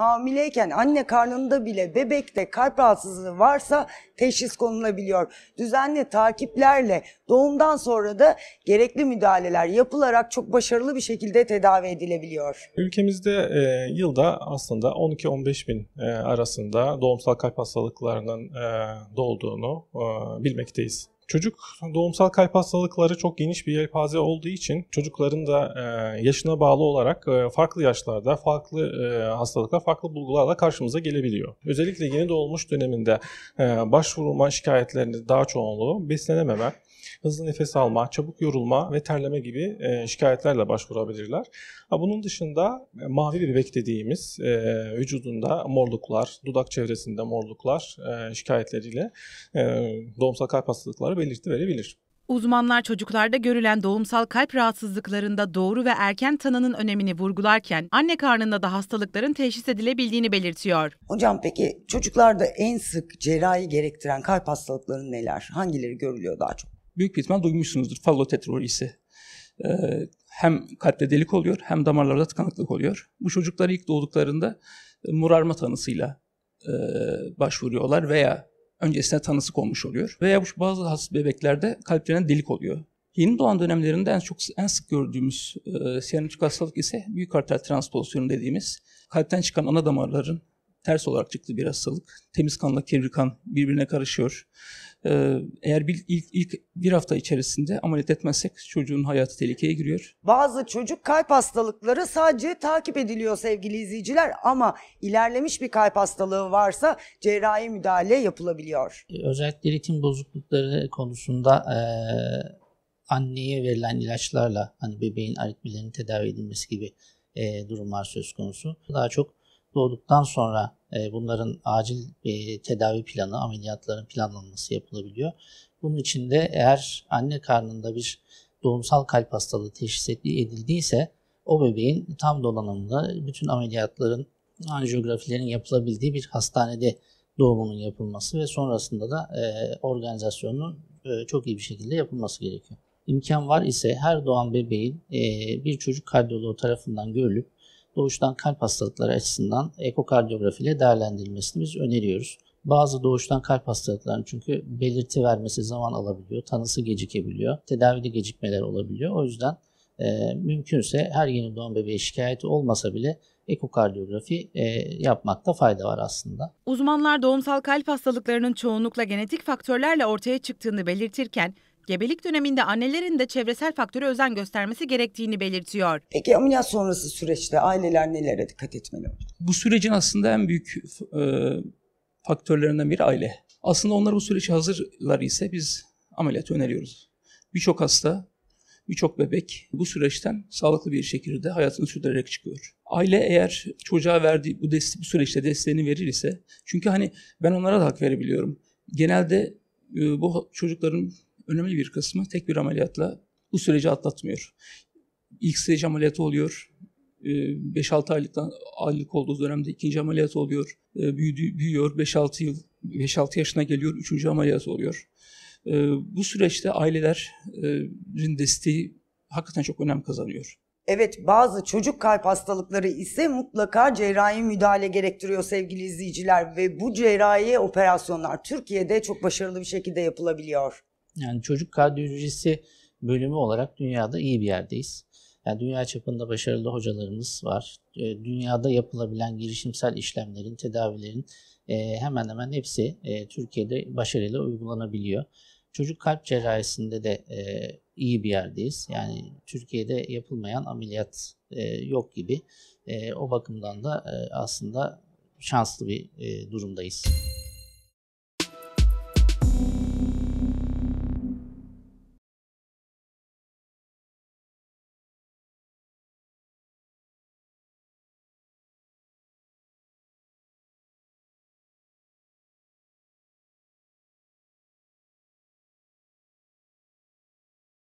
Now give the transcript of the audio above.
hamileyken anne karnında bile bebekte kalp rahatsızlığı varsa teşhis konulabiliyor. Düzenli takiplerle doğumdan sonra da gerekli müdahaleler yapılarak çok başarılı bir şekilde tedavi edilebiliyor. Ülkemizde e, yılda aslında 12-15 bin e, arasında doğumsal kalp hastalıklarının e, doğduğunu e, bilmekteyiz. Çocuk doğumsal kalp hastalıkları çok geniş bir yelpaze olduğu için çocukların da e, yaşına bağlı olarak e, farklı yaşlarda, farklı e, hastalıklar, farklı bulgularla karşımıza gelebiliyor. Özellikle yeni doğulmuş döneminde e, başvurulma şikayetlerinin daha çoğunluğu beslenememe, hızlı nefes alma, çabuk yorulma ve terleme gibi e, şikayetlerle başvurabilirler. Ha, bunun dışında e, mavi bebek dediğimiz e, vücudunda morluklar, dudak çevresinde morluklar e, şikayetleriyle e, doğumsal kalp hastalıkları belirti verebilir. Uzmanlar çocuklarda görülen doğumsal kalp rahatsızlıklarında doğru ve erken tanının önemini vurgularken anne karnında da hastalıkların teşhis edilebildiğini belirtiyor. Hocam peki çocuklarda en sık cerrahi gerektiren kalp hastalıkları neler? Hangileri görülüyor daha çok? büyük bir ihtimal duymuşsunuzdur. Fallotetror ise. Ee, hem kalpte delik oluyor hem damarlarda tıkanıklık oluyor. Bu çocuklar ilk doğduklarında e, murarma tanısıyla e, başvuruyorlar veya öncesine tanısı konmuş oluyor. Veya bu bazı hassas bebeklerde kalplerine delik oluyor. Yeni doğan dönemlerinde en çok en sık gördüğümüz e, siyanütik hastalık ise büyük arter transpozisyonu dediğimiz kalpten çıkan ana damarların ters olarak çıktı bir hastalık. Temiz kanla kirli kan birbirine karışıyor. Ee, eğer bir, ilk, ilk bir hafta içerisinde ameliyat etmezsek çocuğun hayatı tehlikeye giriyor. Bazı çocuk kalp hastalıkları sadece takip ediliyor sevgili izleyiciler ama ilerlemiş bir kalp hastalığı varsa cerrahi müdahale yapılabiliyor. Ee, özellikle ritim bozuklukları konusunda e, anneye verilen ilaçlarla hani bebeğin aritmilerini tedavi edilmesi gibi e, durumlar söz konusu. Daha çok doğduktan sonra e, bunların acil tedavi planı, ameliyatların planlanması yapılabiliyor. Bunun için de eğer anne karnında bir doğumsal kalp hastalığı teşhis edildiyse o bebeğin tam dolanımında bütün ameliyatların, anjiyografilerin yapılabildiği bir hastanede doğumunun yapılması ve sonrasında da e, organizasyonun e, çok iyi bir şekilde yapılması gerekiyor. İmkan var ise her doğan bebeğin e, bir çocuk kardiyoloğu tarafından görülüp doğuştan kalp hastalıkları açısından ekokardiyografi ile değerlendirilmesini biz öneriyoruz. Bazı doğuştan kalp hastalıklarının çünkü belirti vermesi zaman alabiliyor, tanısı gecikebiliyor, tedavide gecikmeler olabiliyor. O yüzden e, mümkünse her yeni doğan bebeğe şikayeti olmasa bile ekokardiyografi e, yapmakta fayda var aslında. Uzmanlar doğumsal kalp hastalıklarının çoğunlukla genetik faktörlerle ortaya çıktığını belirtirken gebelik döneminde annelerin de çevresel faktöre özen göstermesi gerektiğini belirtiyor. Peki ameliyat sonrası süreçte aileler nelere dikkat etmeli? Bu sürecin aslında en büyük e, faktörlerinden biri aile. Aslında onlar bu süreci hazırlar ise biz ameliyat öneriyoruz. Birçok hasta, birçok bebek bu süreçten sağlıklı bir şekilde hayatını sürdürerek çıkıyor. Aile eğer çocuğa verdiği bu, deste, bu süreçte desteğini verir ise, çünkü hani ben onlara da hak verebiliyorum. Genelde e, bu çocukların önemli bir kısmı tek bir ameliyatla bu süreci atlatmıyor. İlk stage ameliyatı oluyor. 5-6 e, aylıktan aylık olduğu dönemde ikinci ameliyat oluyor. E, büyüdü, büyüyor 5-6 yıl 5-6 yaşına geliyor. Üçüncü ameliyat oluyor. E, bu süreçte ailelerin desteği hakikaten çok önem kazanıyor. Evet bazı çocuk kalp hastalıkları ise mutlaka cerrahi müdahale gerektiriyor sevgili izleyiciler ve bu cerrahi operasyonlar Türkiye'de çok başarılı bir şekilde yapılabiliyor. Yani çocuk kardiyolojisi bölümü olarak dünyada iyi bir yerdeyiz. Yani dünya çapında başarılı hocalarımız var. E, dünyada yapılabilen girişimsel işlemlerin, tedavilerin e, hemen hemen hepsi e, Türkiye'de başarıyla uygulanabiliyor. Çocuk kalp cerrahisinde de iyi bir yerdeyiz. Yani Türkiye'de yapılmayan ameliyat yok gibi. O bakımdan da aslında şanslı bir durumdayız.